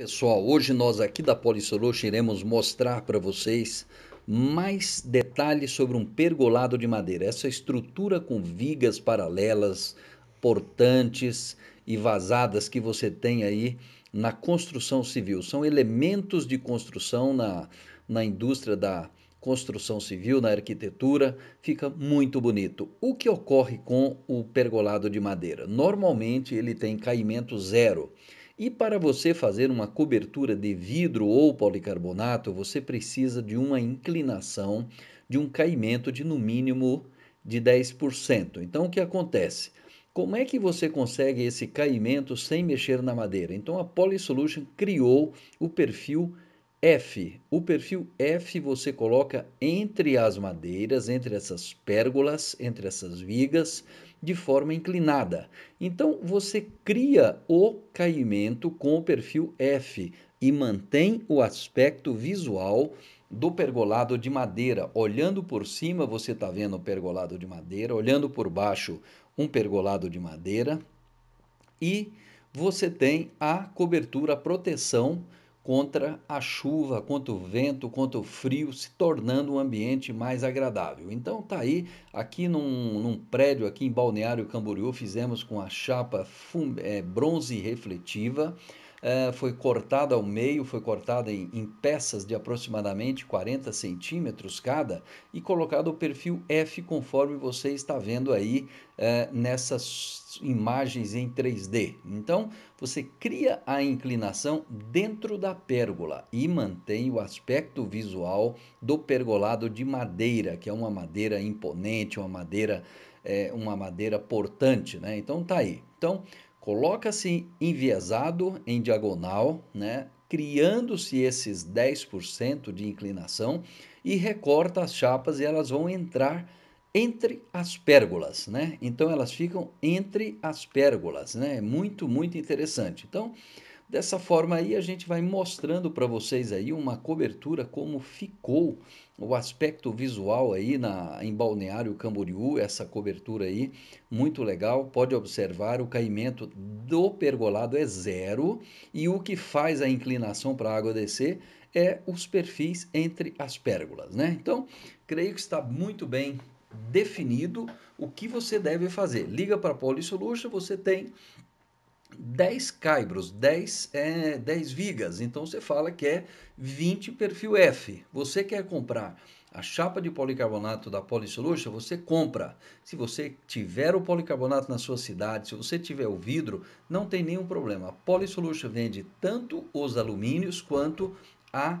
Pessoal, hoje nós aqui da Polisolution iremos mostrar para vocês mais detalhes sobre um pergolado de madeira. Essa estrutura com vigas paralelas, portantes e vazadas que você tem aí na construção civil. São elementos de construção na, na indústria da construção civil, na arquitetura. Fica muito bonito. O que ocorre com o pergolado de madeira? Normalmente ele tem caimento zero. E para você fazer uma cobertura de vidro ou policarbonato, você precisa de uma inclinação de um caimento de no mínimo de 10%. Então o que acontece? Como é que você consegue esse caimento sem mexer na madeira? Então a Polysolution criou o perfil F. O perfil F você coloca entre as madeiras, entre essas pérgolas, entre essas vigas, de forma inclinada. Então você cria o caimento com o perfil F e mantém o aspecto visual do pergolado de madeira. Olhando por cima, você está vendo o pergolado de madeira, olhando por baixo, um pergolado de madeira. E você tem a cobertura, a proteção contra a chuva, contra o vento, contra o frio, se tornando um ambiente mais agradável. Então tá aí, aqui num, num prédio aqui em Balneário Camboriú, fizemos com a chapa é, bronze refletiva, ah, foi cortada ao meio, foi cortada em, em peças de aproximadamente 40 centímetros cada e colocado o perfil F conforme você está vendo aí ah, nessas imagens em 3D. Então, você cria a inclinação dentro da pérgola e mantém o aspecto visual do pergolado de madeira, que é uma madeira imponente, uma madeira, é, uma madeira portante, né? Então, tá aí. Então, coloca-se enviesado em diagonal, né, criando-se esses 10% de inclinação e recorta as chapas e elas vão entrar entre as pérgolas, né? Então elas ficam entre as pérgolas, né? É muito, muito interessante. Então, Dessa forma aí a gente vai mostrando para vocês aí uma cobertura como ficou o aspecto visual aí na, em Balneário Camboriú, essa cobertura aí, muito legal. Pode observar, o caimento do pergolado é zero e o que faz a inclinação para a água descer é os perfis entre as pérgolas, né? Então, creio que está muito bem definido o que você deve fazer. Liga para a Polissolution, você tem 10 caibros, 10, é, 10 vigas. Então você fala que é 20 perfil F. Você quer comprar a chapa de policarbonato da Polisoluxa, você compra. Se você tiver o policarbonato na sua cidade, se você tiver o vidro, não tem nenhum problema. A Polisoluxa vende tanto os alumínios quanto a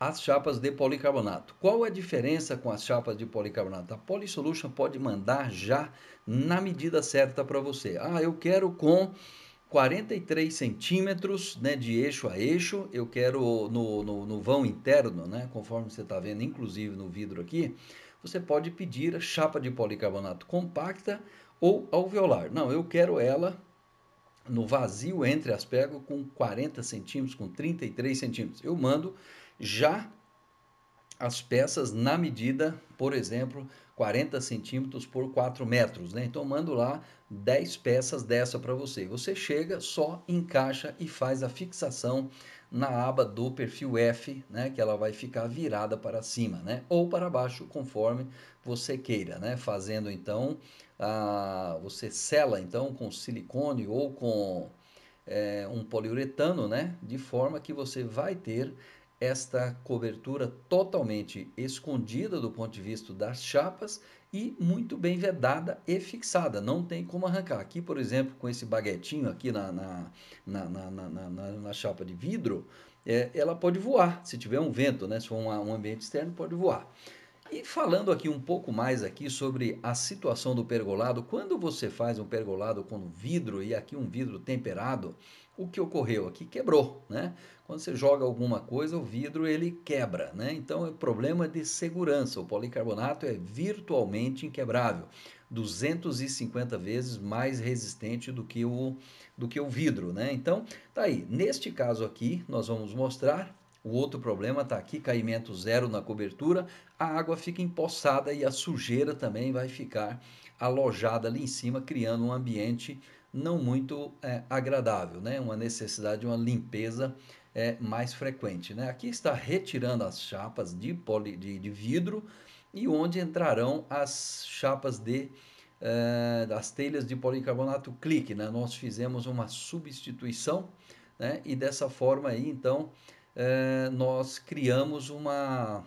as chapas de policarbonato. Qual a diferença com as chapas de policarbonato? A Polisolution pode mandar já na medida certa para você. Ah, eu quero com 43 centímetros né, de eixo a eixo. Eu quero no, no, no vão interno, né, conforme você está vendo, inclusive no vidro aqui, você pode pedir a chapa de policarbonato compacta ou alveolar. Não, eu quero ela no vazio entre as pegas com 40 centímetros, com 33 centímetros. Eu mando já as peças na medida, por exemplo, 40 centímetros por 4 metros, né? Então, mando lá 10 peças dessa para você. Você chega, só encaixa e faz a fixação na aba do perfil F, né? Que ela vai ficar virada para cima, né? Ou para baixo, conforme você queira, né? Fazendo então, a... você sela então com silicone ou com é, um poliuretano, né? De forma que você vai ter esta cobertura totalmente escondida do ponto de vista das chapas e muito bem vedada e fixada, não tem como arrancar. Aqui, por exemplo, com esse baguetinho aqui na, na, na, na, chapa de vidro, é, ela pode voar, se tiver um vento, né? se for um ambiente externo, pode voar. E falando aqui um pouco mais aqui sobre a situação do pergolado, quando você faz um pergolado com vidro e aqui um vidro temperado, o que ocorreu aqui quebrou, né? Quando você joga alguma coisa, o vidro ele quebra, né? Então é problema de segurança. O policarbonato é virtualmente inquebrável, 250 vezes mais resistente do que o do que o vidro, né? Então, tá aí. Neste caso aqui, nós vamos mostrar o outro problema está aqui, caimento zero na cobertura, a água fica empoçada e a sujeira também vai ficar alojada ali em cima, criando um ambiente não muito é, agradável, né? uma necessidade de uma limpeza é, mais frequente. Né? Aqui está retirando as chapas de, poli, de, de vidro e onde entrarão as chapas de é, das telhas de policarbonato clique. Né? Nós fizemos uma substituição né? e dessa forma aí então é, nós criamos uma,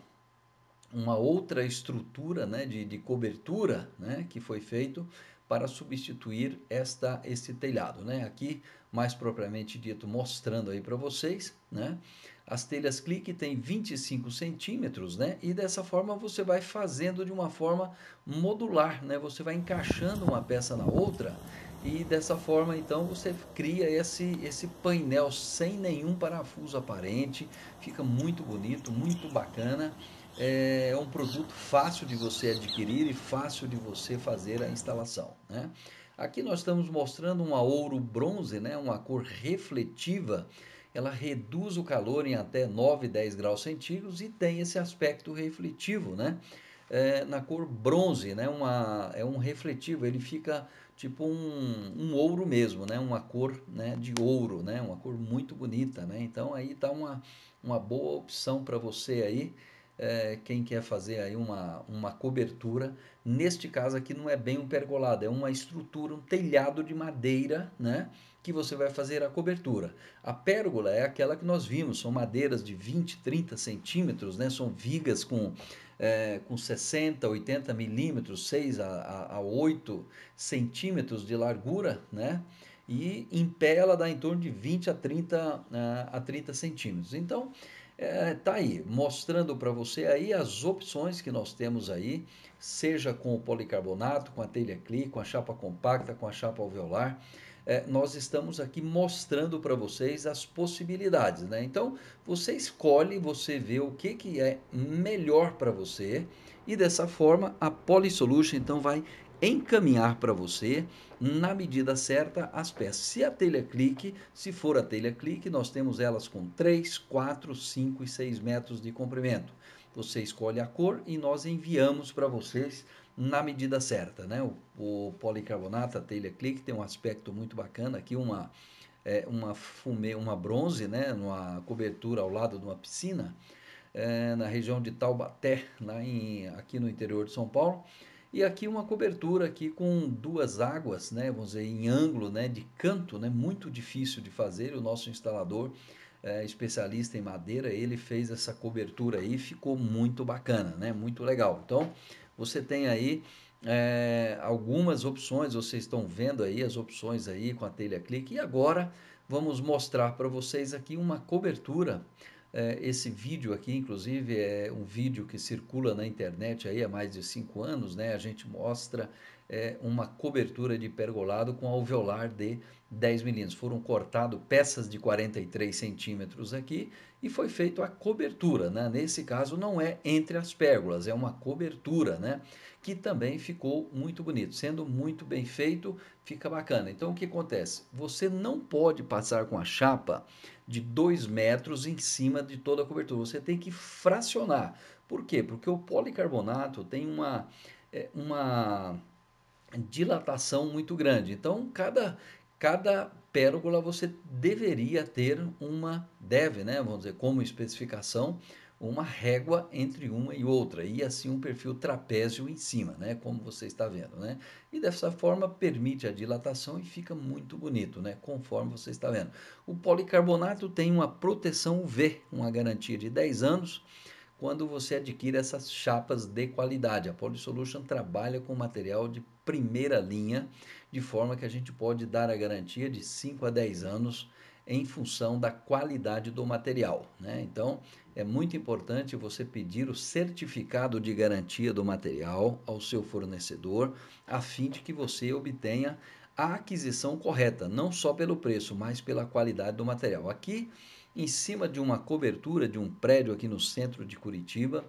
uma outra estrutura né, de, de cobertura né, que foi feito para substituir esta, este telhado. Né? Aqui, mais propriamente dito, mostrando aí para vocês, né? as telhas clique têm 25 centímetros, né? e dessa forma você vai fazendo de uma forma modular, né? você vai encaixando uma peça na outra e dessa forma, então, você cria esse, esse painel sem nenhum parafuso aparente. Fica muito bonito, muito bacana. É, é um produto fácil de você adquirir e fácil de você fazer a instalação. Né? Aqui nós estamos mostrando uma ouro bronze, né? uma cor refletiva. Ela reduz o calor em até 9, 10 graus centígrados e tem esse aspecto refletivo, né? é, na cor bronze, né? Uma, é um refletivo, ele fica tipo um, um ouro mesmo, né? Uma cor né, de ouro, né? Uma cor muito bonita, né? Então aí tá uma, uma boa opção para você aí, é, quem quer fazer aí uma, uma cobertura. Neste caso aqui não é bem um pergolado, é uma estrutura, um telhado de madeira, né? Que você vai fazer a cobertura. A pérgola é aquela que nós vimos, são madeiras de 20, 30 centímetros, né? São vigas com é, com 60, 80 milímetros, 6 a, a, a 8 centímetros de largura, né? E em pé ela dá em torno de 20 a 30, é, a 30 centímetros. Então, é, tá aí, mostrando para você aí as opções que nós temos aí, seja com o policarbonato, com a telha clique, com a chapa compacta, com a chapa alveolar é, nós estamos aqui mostrando para vocês as possibilidades, né? Então, você escolhe, você vê o que, que é melhor para você e dessa forma a Polysolution então vai encaminhar para você na medida certa as peças. Se a telha clique, se for a telha clique, nós temos elas com 3, 4, 5 e 6 metros de comprimento. Você escolhe a cor e nós enviamos para vocês na medida certa, né? O, o policarbonato, a telha clique, tem um aspecto muito bacana aqui, uma, é, uma fumê, uma bronze, né? Uma cobertura ao lado de uma piscina, é, na região de Taubaté, lá em, aqui no interior de São Paulo. E aqui uma cobertura aqui com duas águas, né? Vamos dizer, em ângulo, né? De canto, né? Muito difícil de fazer, o nosso instalador... É, especialista em madeira, ele fez essa cobertura aí, ficou muito bacana, né? Muito legal. Então, você tem aí é, algumas opções, vocês estão vendo aí as opções aí com a telha clique. E agora vamos mostrar para vocês aqui uma cobertura. É, esse vídeo aqui, inclusive, é um vídeo que circula na internet aí há mais de cinco anos, né? A gente mostra é, uma cobertura de pergolado com alveolar de 10 milímetros. Foram cortadas peças de 43 centímetros aqui e foi feita a cobertura. Né? Nesse caso, não é entre as pérgolas, é uma cobertura, né? que também ficou muito bonito. Sendo muito bem feito, fica bacana. Então, o que acontece? Você não pode passar com a chapa de 2 metros em cima de toda a cobertura. Você tem que fracionar. Por quê? Porque o policarbonato tem uma. É, uma dilatação muito grande. Então, cada, cada pérgola você deveria ter uma, deve, né, vamos dizer, como especificação, uma régua entre uma e outra, e assim um perfil trapézio em cima, né, como você está vendo. Né? E dessa forma permite a dilatação e fica muito bonito, né, conforme você está vendo. O policarbonato tem uma proteção V, uma garantia de 10 anos, quando você adquire essas chapas de qualidade. A PoliSolution trabalha com material de primeira linha, de forma que a gente pode dar a garantia de 5 a 10 anos em função da qualidade do material. Né? Então, é muito importante você pedir o certificado de garantia do material ao seu fornecedor, a fim de que você obtenha a aquisição correta, não só pelo preço, mas pela qualidade do material. Aqui em cima de uma cobertura de um prédio aqui no centro de Curitiba.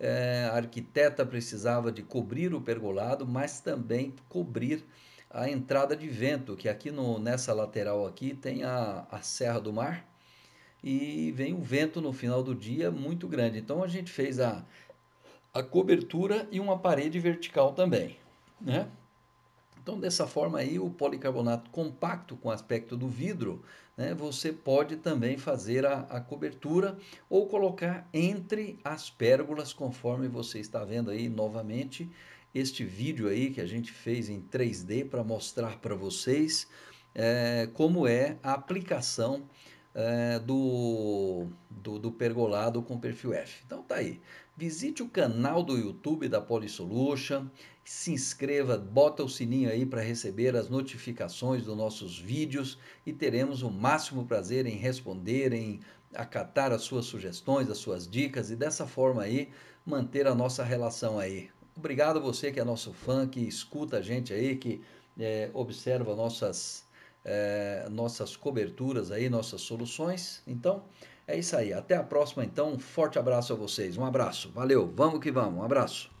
É, a arquiteta precisava de cobrir o pergolado, mas também cobrir a entrada de vento, que aqui no, nessa lateral aqui tem a, a Serra do Mar e vem o um vento no final do dia muito grande. Então a gente fez a, a cobertura e uma parede vertical também, né? Então, dessa forma aí, o policarbonato compacto com aspecto do vidro, né, você pode também fazer a, a, cobertura ou colocar entre as pérgolas, conforme você está vendo aí novamente este vídeo aí que a gente fez em 3D para mostrar para vocês é, como é a aplicação é, do, do, do, pergolado com perfil F. Então tá aí. Visite o canal do YouTube da Polisolution, se inscreva, bota o sininho aí para receber as notificações dos nossos vídeos e teremos o máximo prazer em responder, em acatar as suas sugestões, as suas dicas e dessa forma aí manter a nossa relação aí. Obrigado você que é nosso fã, que escuta a gente aí, que é, observa nossas é, nossas coberturas aí, nossas soluções. Então, é isso aí. Até a próxima, então. Um forte abraço a vocês. Um abraço. Valeu. Vamos que vamos. Um abraço.